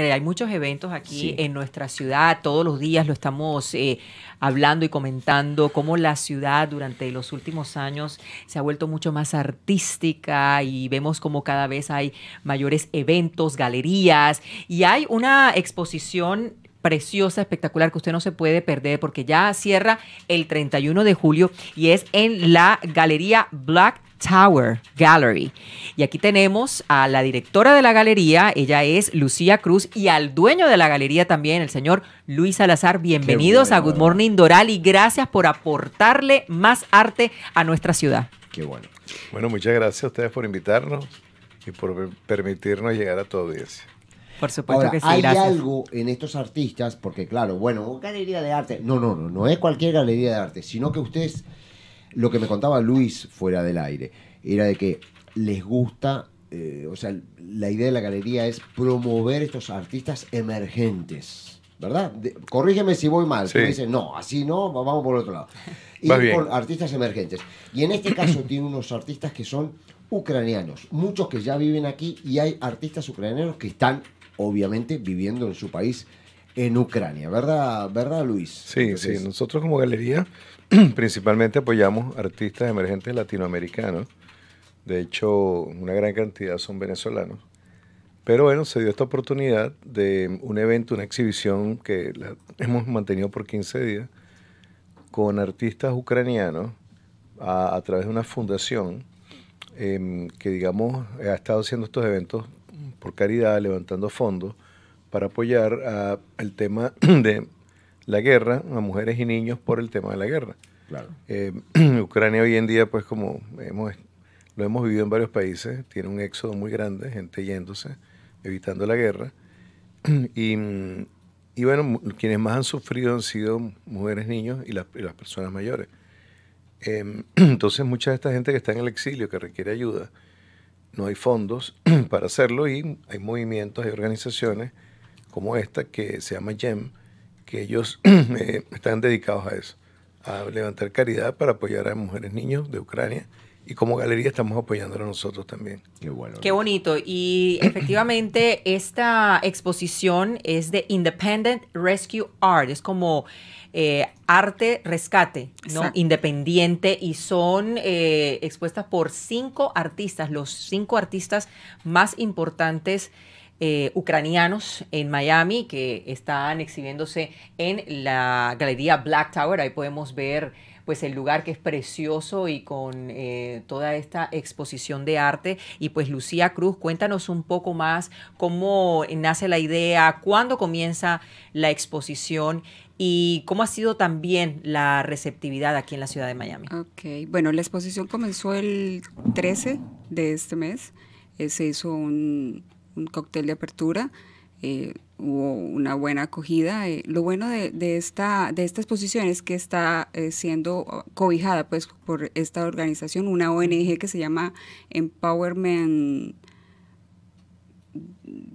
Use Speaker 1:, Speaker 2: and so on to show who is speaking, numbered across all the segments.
Speaker 1: Eh, hay muchos eventos aquí en nuestra ciudad, todos los días lo estamos eh, hablando y comentando, cómo la ciudad durante los últimos años se ha vuelto mucho más artística y vemos como cada vez hay mayores eventos, galerías y hay una exposición preciosa, espectacular, que usted no se puede perder porque ya cierra el 31 de julio y es en la Galería Black Tower Gallery. Y aquí tenemos a la directora de la galería, ella es Lucía Cruz, y al dueño de la galería también, el señor Luis Salazar. Bienvenidos a Good Morning Doral y gracias por aportarle más arte a nuestra ciudad.
Speaker 2: Qué bueno. Bueno, muchas gracias a ustedes por invitarnos y por permitirnos llegar a tu audiencia. Por supuesto que sí. Hay algo
Speaker 3: en estos artistas, porque claro, bueno, galería de arte, no, no, no, no es cualquier galería de arte, sino que ustedes lo que me contaba Luis fuera del aire era de que les gusta, eh, o sea, la idea de la galería es promover estos artistas emergentes. ¿Verdad? corrígeme si voy mal. que Me dicen, no, así no, vamos por otro lado. Y por artistas emergentes. Y en este caso tiene unos artistas que son ucranianos, muchos que ya viven aquí y hay artistas ucranianos que están obviamente
Speaker 2: viviendo en su país en Ucrania, ¿verdad, ¿verdad Luis? Sí, sí, nosotros como galería principalmente apoyamos artistas emergentes latinoamericanos, de hecho una gran cantidad son venezolanos, pero bueno, se dio esta oportunidad de un evento, una exhibición que hemos mantenido por 15 días con artistas ucranianos a, través de una fundación em, que digamos ha estado haciendo estos eventos por caridad, levantando fondos para apoyar al tema de la guerra, a mujeres y niños por el tema de la guerra. Claro. Eh, Ucrania hoy en día, pues como lo hemos vivido en varios países, tiene un éxodo muy grande, gente yéndose, evitando la guerra. Y, y bueno, quienes más han sufrido han sido mujeres, niños y las, personas mayores. Em, entonces mucha de esta gente que está en el exilio, que requiere ayuda, no hay fondos para hacerlo y hay movimientos, hay organizaciones como esta que se llama GEM, que ellos están dedicados a eso, a levantar caridad para apoyar a mujeres, niños de Ucrania y como galería estamos apoyándolo nosotros también. Qué bueno. Qué
Speaker 1: bonito. Y efectivamente esta exposición es de Independent Rescue Art. Es como eh, arte rescate, ¿no? Independiente y son eh, expuestas por cinco artistas, los cinco artistas más importantes eh, ucranianos en Miami que están exhibiéndose en la galería Black Tower. Ahí podemos ver pues el lugar que es precioso y con eh, toda esta exposición de arte. Y pues Lucía Cruz, cuéntanos un poco más cómo nace la idea, cuándo comienza la exposición y cómo ha sido también la receptividad aquí en la ciudad de Miami.
Speaker 4: Ok, bueno, la exposición comenzó el 13 de este mes. Eh, se hizo un, un cóctel de apertura. Eh, hubo una buena acogida. Eh, lo bueno de, esta, de esta exposición es que está eh, siendo cobijada pues, por esta organización, una ONG que se llama Empowerment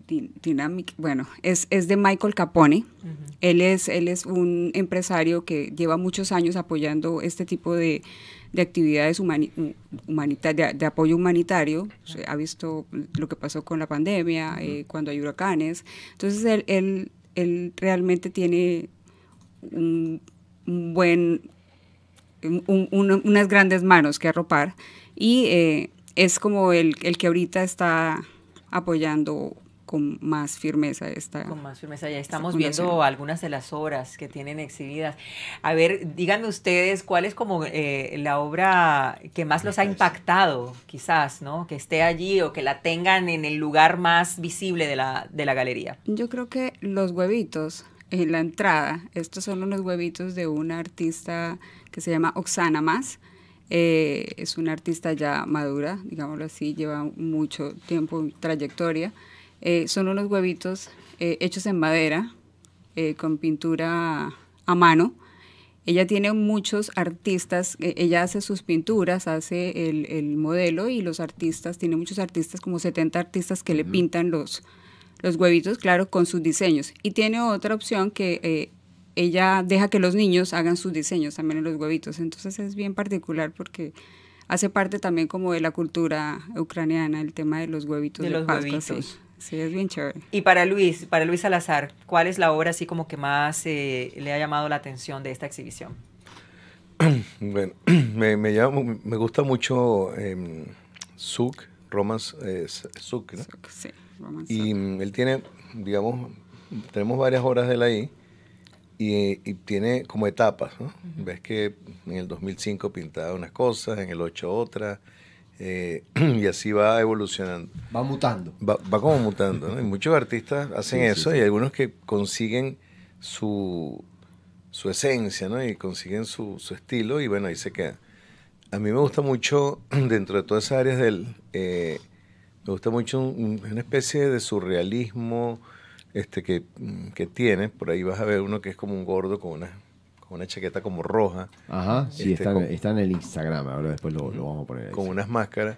Speaker 4: Dynamic, bueno, es, de Michael Capone. él, es, él es un empresario que lleva muchos años apoyando este tipo de, de actividades mm, humanitarias, de, apoyo humanitario. ha visto lo que pasó con la pandemia, eh, cuando hay huracanes. Entonces, él, él, realmente tiene un, buen, unas grandes manos que arropar y eh, es como el, el que ahorita está apoyando con más firmeza esta.
Speaker 1: Con más firmeza, ya estamos viendo algunas de las obras que tienen exhibidas. A ver, díganme ustedes cuál es como eh, la obra que más los ha impactado, quizás, ¿no? Que esté allí o que la tengan en el lugar más visible de la, de la galería.
Speaker 4: Yo creo que los huevitos en la entrada, estos son los huevitos de una artista que se llama Oxana Más. Eh, es una artista ya madura, digámoslo así, lleva mucho tiempo, trayectoria. Eh, son unos huevitos eh, hechos en madera, eh, con pintura a mano. Ella tiene muchos artistas, ella hace sus pinturas, hace el, modelo y los artistas, tiene muchos artistas, como 70 artistas que le pintan los, los huevitos, claro, con sus diseños. Y tiene otra opción que ella deja que los niños hagan sus diseños también en los huevitos. Entonces es bien particular porque hace parte también como de la cultura ucraniana el tema de los huevitos de, los Sí, es bien chévere.
Speaker 1: Y para Luis, para Luis Salazar, ¿cuál es la obra así como que más eh, le ha llamado la atención de esta exhibición?
Speaker 2: Bueno, me, me, gusta mucho Suk em, Zuck, Romas eh, ¿no? sí, Y mm, él tiene, digamos, tenemos varias obras de él ahí. Y, y, tiene como etapas, ¿no? Ves que en el 2005 pintaba unas cosas, en el 8 otras, eh, y así va evolucionando. Va mutando. Va, como mutando. muchos artistas hacen eso y algunos que consiguen su, su esencia ¿no? y consiguen su, estilo y bueno, ahí se queda. A mí me gusta mucho, dentro de todas esas áreas del... Eh, me gusta mucho un, una especie de surrealismo este, que, que tiene. Por ahí vas a ver uno que es como un gordo con una con una chaqueta como roja. Ajá, sí, este, está, en el Instagram, ahora después lo, vamos a poner ahí. Con unas máscaras.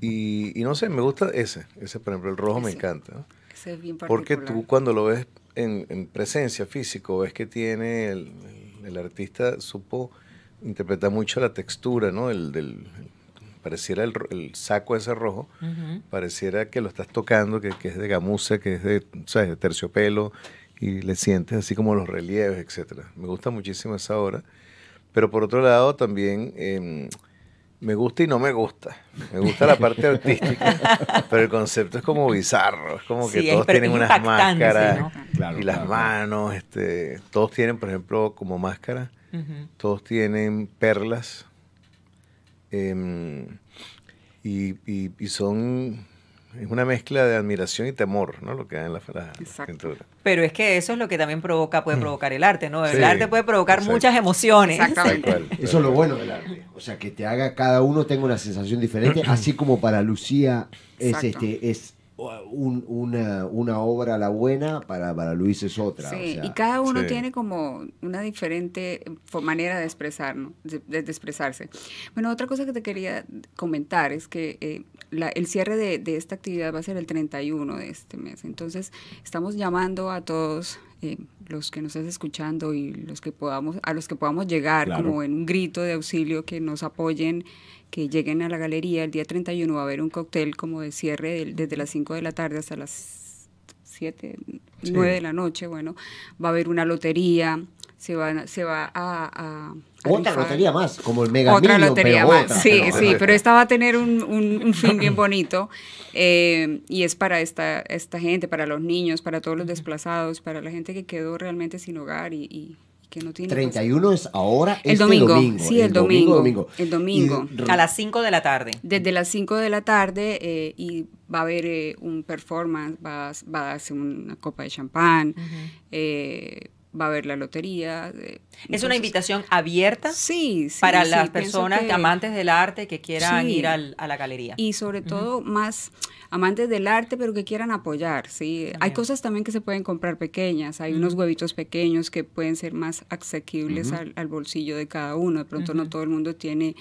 Speaker 2: Y, no sé, me gusta ese, ese por ejemplo, el rojo me encanta.
Speaker 4: Ese es bien Porque tú
Speaker 2: cuando lo ves en, presencia físico, ves que tiene, el, artista supo interpretar mucho la textura, ¿no? El, del, pareciera el, el, saco ese rojo, pareciera que lo estás tocando, que, es de gamuza, que es de, de terciopelo, y le sientes así como los relieves, etcétera. Me gusta muchísimo esa obra. Pero por otro lado también em, me gusta y no me gusta. Me gusta la parte artística, pero el concepto es como bizarro. Es como que todos tienen unas máscaras y las manos. Este, todos tienen, por ejemplo, como máscara, Todos tienen perlas. Em, y, y, son es una mezcla de admiración y temor, ¿no? Lo que hay en la,
Speaker 1: Pero es que eso es lo que también provoca, puede mm. provocar el arte, ¿no? El arte puede provocar muchas emociones. Exactamente. Eso es lo bueno del
Speaker 3: arte. O sea, que te haga cada uno tenga una sensación diferente, así como para Lucía es este es una, obra la buena, para, para Luis es otra. Sí, y cada uno tiene
Speaker 4: como una diferente manera de, expresar, de, expresarse. Bueno, otra cosa que te quería comentar es que eh, el cierre de, esta actividad va a ser el 31 de este mes. Entonces, estamos llamando a todos eh, los que nos estén escuchando y los que podamos, a los que podamos llegar como en un grito de auxilio que nos apoyen, que lleguen a la galería. El día 31 va a haber un cóctel como de cierre desde las 5 de la tarde hasta las 7, 9 de la noche. Bueno, va a haber una lotería, se va, se va a otra lotería más,
Speaker 3: como el Mega Otra lotería pero más, sí, sí, pero esta
Speaker 4: va a tener un, fin bien bonito eh, y es para esta, esta gente, para los niños, para todos los desplazados, para la gente que quedó realmente sin hogar y, que no tiene 31
Speaker 3: es ahora el este domingo. Sí, el, domingo,
Speaker 4: El domingo. a las 5 de la tarde. Desde las 5 de la tarde eh, y va a haber eh, un performance, va, a darse una copa de champán va a haber la lotería. ¿Es una
Speaker 1: invitación abierta? Sí, sí Para las personas amantes del arte que quieran ir al, a la galería. Y sobre
Speaker 4: todo más amantes del arte, pero que quieran apoyar, ¿sí? Hay cosas también que se pueden comprar pequeñas, hay unos huevitos pequeños que pueden ser más asequibles al, bolsillo de cada uno. De pronto no todo el mundo tiene...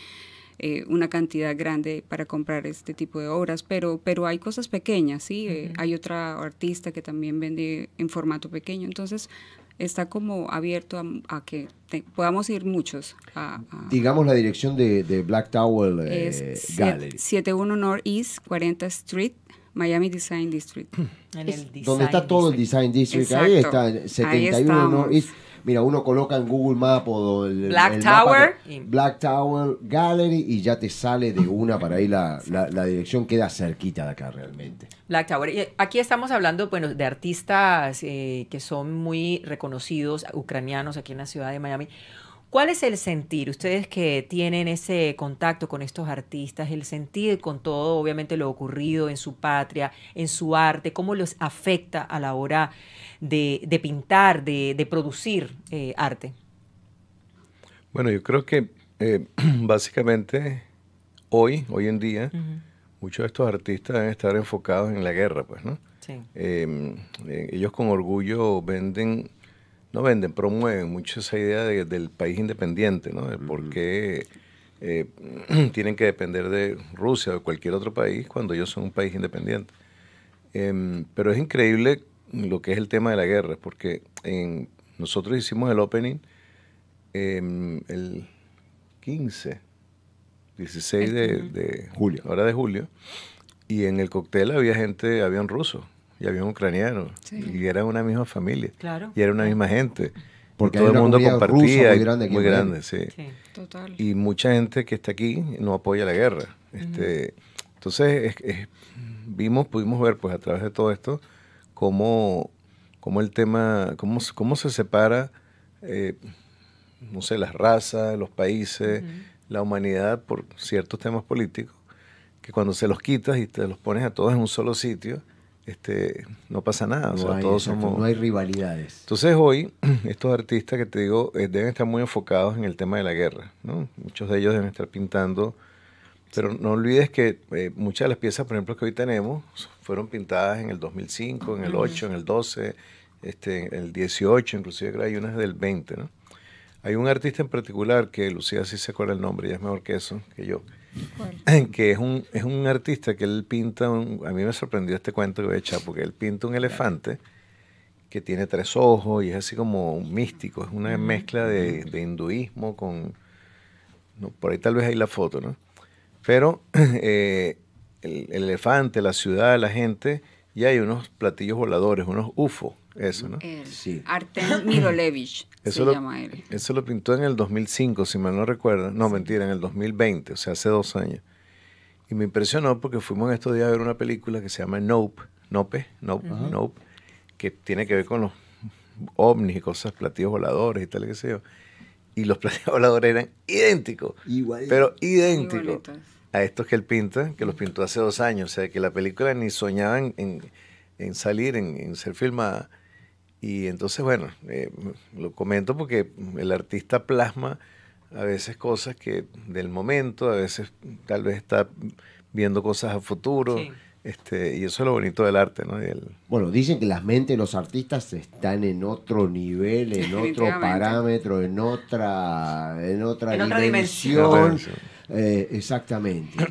Speaker 4: Eh, una cantidad grande para comprar este tipo de obras, pero, pero hay cosas pequeñas, ¿sí? Eh, hay otra artista que también vende en formato pequeño, entonces está como abierto a, que podamos ir muchos. A,
Speaker 3: Digamos la dirección de, Black Tower es eh, Gallery.
Speaker 4: 71 Northeast 40 Street, Miami Design District. En el donde está
Speaker 3: todo el Design District, ahí está 71 North East Mira, uno coloca en Google Maps o el, Black Tower. Black Tower Gallery y ya te sale de una para ahí la, la, dirección, queda cerquita de acá realmente.
Speaker 1: Black Tower. Y eh, aquí estamos hablando bueno, de artistas eh, que son muy reconocidos, ucranianos aquí en la ciudad de Miami. ¿Cuál es el sentir? Ustedes que tienen ese contacto con estos artistas, el sentir con todo, obviamente, lo ocurrido en su patria, en su arte, cómo los afecta a la hora de, pintar, de, producir eh, arte.
Speaker 2: Bueno, yo creo que eh, básicamente hoy, hoy en día, muchos de estos artistas deben estar enfocados en la guerra, pues, ¿no? Sí. Em, eh, ellos con orgullo venden no venden, promueven mucho esa idea del país independiente, ¿no? De por qué eh, tienen que depender de Rusia o de cualquier otro país cuando ellos son un país independiente. Em, pero es increíble lo que es el tema de la guerra, porque en, nosotros hicimos el opening em, el 15, 16 de, julio, ahora de julio, y en el cóctel había gente, había un ruso y había un ucraniano. Y era una misma familia. Y era una misma gente. Porque todo el mundo compartía. Muy grande, sí. Y mucha gente que está aquí no apoya la guerra. Este, Entonces, vimos, pudimos ver pues a través de todo esto cómo, cómo el tema, cómo, cómo se separa, eh, no sé, las razas, los países, la humanidad por ciertos temas políticos, que cuando se los quitas y te los pones a todos en un solo sitio, este, no pasa nada. No hay, todos somos... hay
Speaker 3: rivalidades.
Speaker 2: Entonces hoy estos artistas que te digo eh, deben estar muy enfocados en el tema de la guerra. Muchos de ellos deben estar pintando. Pero no olvides que eh, muchas de las piezas, por ejemplo, que hoy tenemos fueron pintadas en el 2005, en el 8, en el 12, este, en el 18, inclusive hay unas del 20. ¿no? Hay un artista en particular que Lucía sí se acuerda el nombre, ya es mejor que eso, que yo que es un, es un artista que él pinta, a mí me sorprendió este cuento que voy a echar, porque él pinta un elefante que tiene tres ojos y es así como un místico, es una mezcla de, hinduismo con... por ahí tal vez hay la foto, ¿no? Pero eh, el, elefante, la ciudad, la gente, y hay unos platillos voladores, unos ufos. Eso, ¿no? Sí.
Speaker 4: Artem Mirolevich lo,
Speaker 2: pintó en el 2005, si mal no recuerdo. No, mentira, en el 2020, o sea, hace dos años. Y me impresionó porque fuimos en estos días a ver una película que se llama Nope, Nope, Nope, Nope, que tiene que ver con los ovnis y cosas, platillos voladores y tal, que sé yo. Y los platillos voladores eran idénticos, pero idénticos a estos que él pinta, que los pintó hace dos años. O sea, que la película ni soñaban en, salir, en, en ser filmada. Y entonces, bueno, eh, lo comento porque el artista plasma a veces cosas que del momento, a veces tal vez está viendo cosas a futuro. Este, y eso es lo bonito del arte, ¿no? Bueno, dicen que las mentes de los artistas
Speaker 3: están en otro nivel, en otro parámetro, en otra, en otra, dimensión. Eh, exactamente.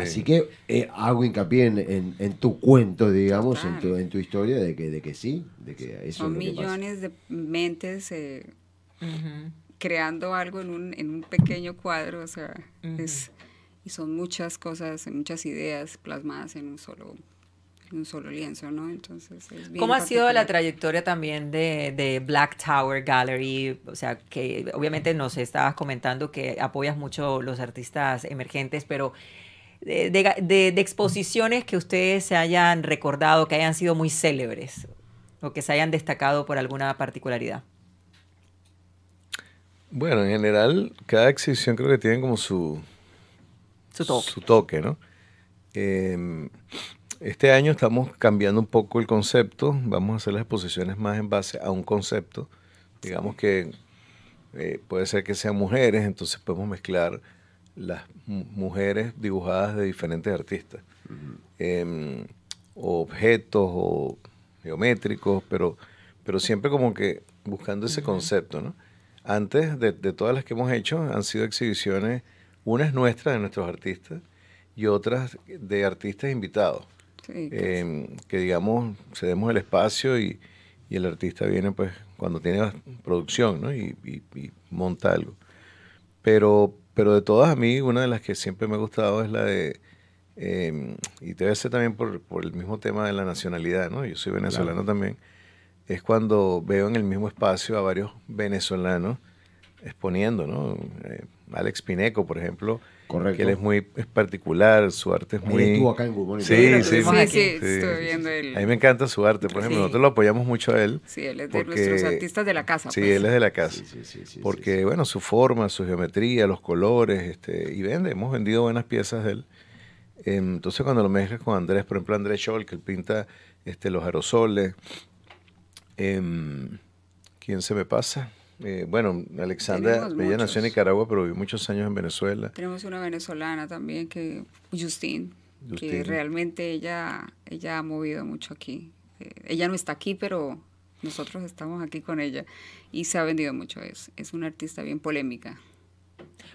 Speaker 3: Así que eh, hago hincapié en, en, tu cuento, digamos, en, tu, en tu historia de que, de que sí, de que Son millones
Speaker 4: de mentes eh, creando algo en un, en un pequeño cuadro, o sea, es, y son muchas cosas, muchas ideas plasmadas en un solo un solo lienzo, ¿no? Entonces, ¿Cómo ha sido la
Speaker 1: trayectoria también de, de, Black Tower Gallery? O sea, que obviamente nos estabas comentando que apoyas mucho los artistas emergentes, pero de, exposiciones que ustedes se hayan recordado, que hayan sido muy célebres o que se hayan destacado por alguna particularidad?
Speaker 2: Bueno, en general, cada exhibición creo que tiene como su, su, toque. ¿no? Em, este año estamos cambiando un poco el concepto, vamos a hacer las exposiciones más en base a un concepto. Digamos que eh, puede ser que sean mujeres, entonces podemos mezclar las mujeres dibujadas de diferentes artistas, em, objetos o geométricos, pero, pero siempre como que buscando ese concepto, ¿no? Antes de, todas las que hemos hecho han sido exhibiciones, unas nuestras de nuestros artistas y otras de artistas invitados,
Speaker 4: em,
Speaker 2: que digamos cedemos el espacio y, el artista viene pues cuando tiene producción, ¿no? y monta algo. Pero pero de todas, a mí una de las que siempre me ha gustado es la de, eh, y debe ser también por, por, el mismo tema de la nacionalidad, ¿no? Yo soy venezolano también. Es cuando veo en el mismo espacio a varios venezolanos exponiendo, ¿no? Eh, Alex Pineco, por ejemplo, que él es muy particular, su arte es muy... estuvo Sí, sí, sí, viendo A mí me encanta su arte, por ejemplo, nosotros lo apoyamos mucho a él. Sí, él es de nuestros artistas de la casa. Sí, pues. él es de la casa. porque, bueno, su forma, su geometría, los colores, este, y vende, hemos vendido buenas piezas de él. Em, entonces, cuando lo mezclas con Andrés, por ejemplo, Andrés Scholl, que él pinta este, los aerosoles. Em, ¿Quién se me pasa? Eh, bueno, Alexandra, ella nació en Nicaragua, pero vivió muchos años en Venezuela.
Speaker 4: Tenemos una venezolana también, que Justin, que realmente ella, ella ha movido mucho aquí. Eh, ella no está aquí, pero nosotros estamos aquí con ella y se ha vendido mucho. Es, es una artista bien polémica.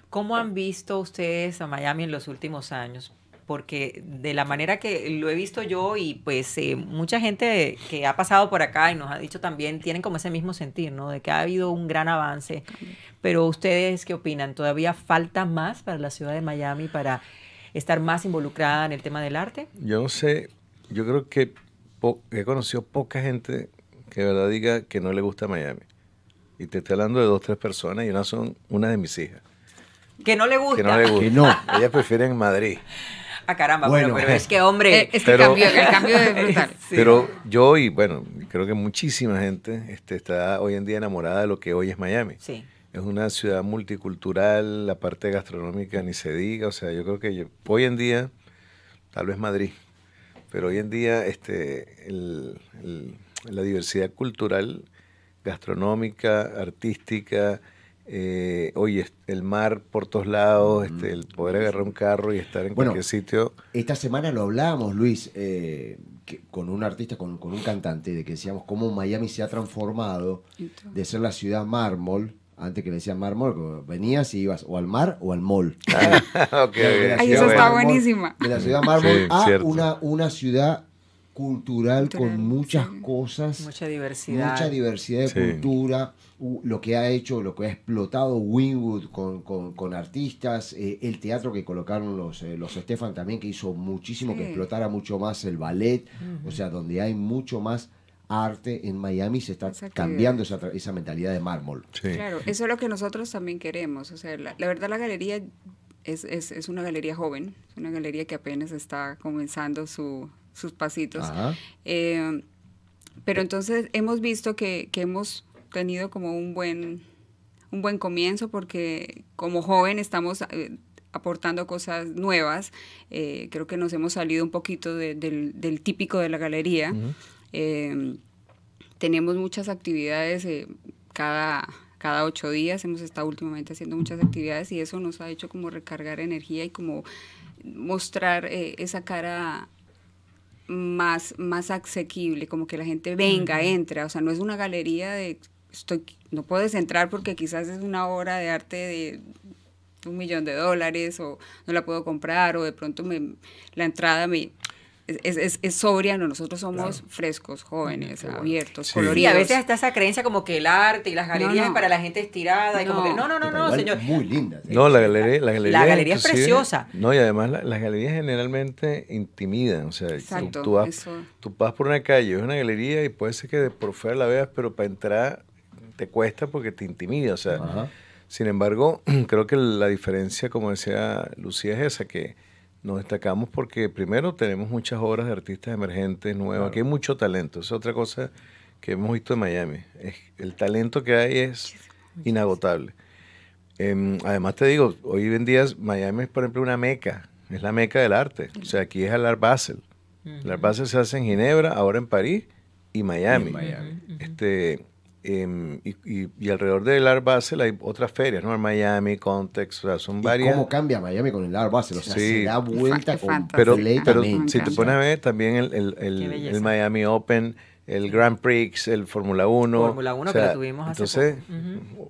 Speaker 1: ¿Cómo han visto ustedes a Miami en los últimos años? porque de la manera que lo he visto yo y pues eh, mucha gente que ha pasado por acá y nos ha dicho también, tienen como ese mismo sentir, ¿no? De que ha habido un gran avance. Pero ustedes, ¿qué opinan? ¿Todavía falta más para la ciudad de Miami para estar más involucrada en el tema del arte?
Speaker 2: Yo no sé, yo creo que he conocido poca gente que verdad diga que no le gusta Miami. Y te estoy hablando de dos, tres personas y una son una de mis hijas.
Speaker 1: Que no le gusta. Que no le gusta. no. Ellas
Speaker 2: prefieren Madrid.
Speaker 1: A ah, caramba, pero, es que, hombre, es el cambio es brutal. Pero
Speaker 2: yo y, bueno, creo que muchísima gente este, está hoy en día enamorada de lo que hoy es Miami. Es una ciudad multicultural, la parte gastronómica ni se diga, o sea, yo creo que hoy en día, tal vez Madrid, pero hoy en día este, la diversidad cultural, gastronómica, artística, eh, oye, el mar por todos lados, este, el poder agarrar un carro y estar en cualquier sitio. Esta semana
Speaker 3: lo hablábamos, Luis, eh, con un artista, con, un cantante, de que decíamos cómo Miami se ha transformado de ser la ciudad mármol. Antes que le decían mármol, venías y ibas o al mar o al mall. ahí está buenísima. De la ciudad mármol a una ciudad cultural, con muchas cosas. Mucha diversidad. Mucha diversidad de cultura. Lo que ha hecho, lo que ha explotado Winwood con, artistas. Eh, el teatro que colocaron los, Estefan eh, también, que hizo muchísimo que explotara mucho más el ballet. O sea, donde hay mucho más arte en Miami se está cambiando esa, esa, mentalidad de mármol. Claro,
Speaker 4: eso es lo que nosotros también queremos. O sea, la, verdad la galería es, es, una galería joven, es una galería que apenas está comenzando su, sus pasitos. Eh, pero entonces hemos visto que, hemos tenido como un buen, un buen comienzo porque como joven estamos... Eh, aportando cosas nuevas. Eh, creo que nos hemos salido un poquito del, típico de la galería. tenemos muchas actividades cada, cada ocho días. Hemos estado últimamente haciendo muchas actividades y eso nos ha hecho como recargar energía y como mostrar esa cara más, más asequible, como que la gente venga, entra, o sea, no es una galería de, estoy, no puedes entrar porque quizás es una obra de arte de un millón de dólares o no la puedo comprar o de pronto me, la entrada me, es, es, es, sobria, nosotros somos frescos, jóvenes, abiertos, a veces está
Speaker 1: esa creencia como que el arte y las galerías para la gente estirada. No. Y no, no, no, no, señor. Muy
Speaker 2: linda. No, la galería, la galería, es preciosa. No, y además las galerías generalmente intimidan. O sea, tú, vas, por una calle, es una galería y puede ser que de por fuera la veas, pero para entrar te cuesta porque te intimida. O sea, sin embargo, creo que la diferencia, como decía Lucía, es esa que nos destacamos porque primero tenemos muchas obras de artistas emergentes nuevos. Aquí hay mucho talento. Es otra cosa que hemos visto en Miami. Es, el talento que hay es inagotable. Em, además te digo, hoy en día Miami es por ejemplo una meca. Es la meca del arte. O sea, aquí es el Art Basel. El Art Basel se hace en Ginebra, ahora en París y Miami. Y Miami. Este, Em, y, alrededor del Art hay otras ferias, ¿no? En Miami, Context, o sea, son ¿Y varias. ¿Cómo
Speaker 3: cambia Miami con el Art Basel? O sea, sí. se da vuelta con Pero, pero
Speaker 2: si te pones a ver, también el, el, el, Miami Open, el Grand Prix, el Fórmula 1. Fórmula 1 que lo tuvimos hace Entonces,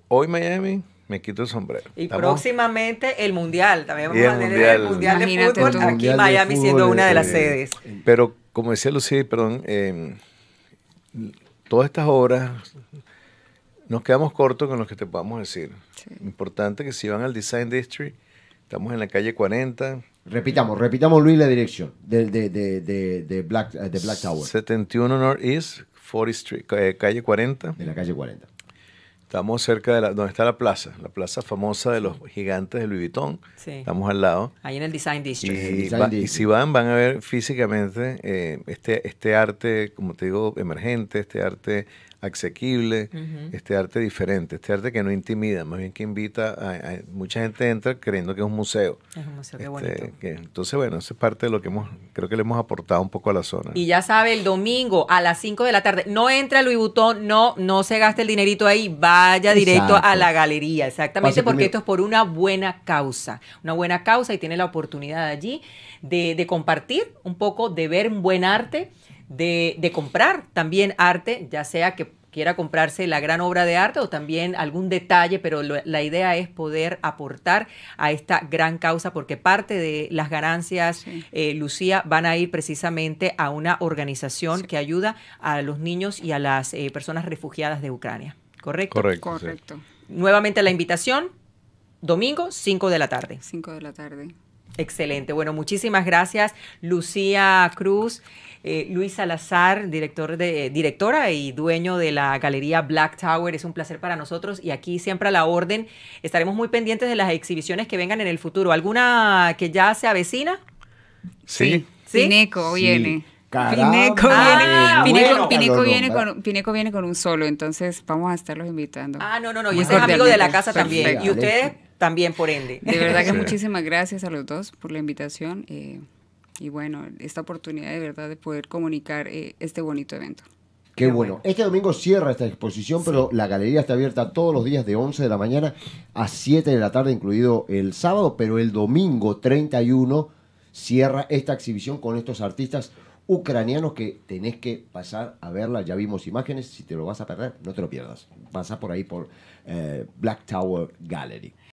Speaker 2: hoy Miami me quito el sombrero.
Speaker 1: Y próximamente el Mundial. También vamos a tener el Mundial de Fútbol aquí en Miami siendo una de las eh, sedes.
Speaker 2: Pero como decía Lucía, perdón, eh, todas estas obras nos quedamos cortos con lo que te podamos decir. Importante que si van al Design District, estamos en la calle 40. Repitamos, repitamos Luis la dirección
Speaker 3: de, de, de, de Black, Black, Tower.
Speaker 2: 71 East 40 Street, eh, calle 40. De la calle 40. Estamos cerca de la, donde está la plaza, la plaza famosa de los gigantes de Louis Estamos al lado.
Speaker 1: Ahí en el Design District. Y,
Speaker 2: si van, van a ver físicamente eh, este, este arte, como te digo, emergente, este arte asequible, este arte diferente, este arte que no intimida, más bien que invita a, mucha gente entra creyendo que es un museo. Es un museo, qué este, bonito. entonces, bueno, eso es parte de lo que hemos, creo que le hemos aportado un poco a la zona.
Speaker 1: Y ya sabe, el domingo a las 5 de la tarde, no entra Louis Butón, no, no se gaste el dinerito ahí, vaya directo a la galería, exactamente, porque esto es por una buena causa, una buena causa y tiene la oportunidad allí de, de compartir un poco, de ver un buen arte de, comprar también arte, ya sea que quiera comprarse la gran obra de arte o también algún detalle, pero la idea es poder aportar a esta gran causa porque parte de las ganancias, eh, Lucía, van a ir precisamente a una organización que ayuda a los niños y a las eh, personas refugiadas de Ucrania. ¿Correcto? Correcto. Nuevamente la invitación, domingo 5 de la tarde. 5 de la tarde. Excelente. Bueno, muchísimas gracias, Lucía Cruz, eh, Luis Salazar, director de, directora y dueño de la galería Black Tower, es un placer para nosotros y aquí siempre a la orden. Estaremos muy pendientes de las exhibiciones que vengan en el futuro. ¿Alguna que ya se avecina? Sí. Pineco viene.
Speaker 4: Ah, Pineco viene, viene con, un solo, entonces vamos a estarlos invitando. Ah, no, no, no, y ese es amigo de la casa también. Y ustedes también, por ende. De verdad que muchísimas gracias a los dos por la invitación. Eh, y bueno, esta oportunidad de verdad de poder comunicar eh, este bonito evento.
Speaker 3: Qué bueno. Este domingo cierra esta exposición, pero la galería está abierta todos los días de 11 de la mañana a 7 de la tarde, incluido el sábado, pero el domingo 31 cierra esta exhibición con estos artistas ucranianos que tenés que pasar a verla. Ya vimos imágenes, si te lo vas a perder, no te lo pierdas. Pasa por ahí por eh, Black Tower Gallery.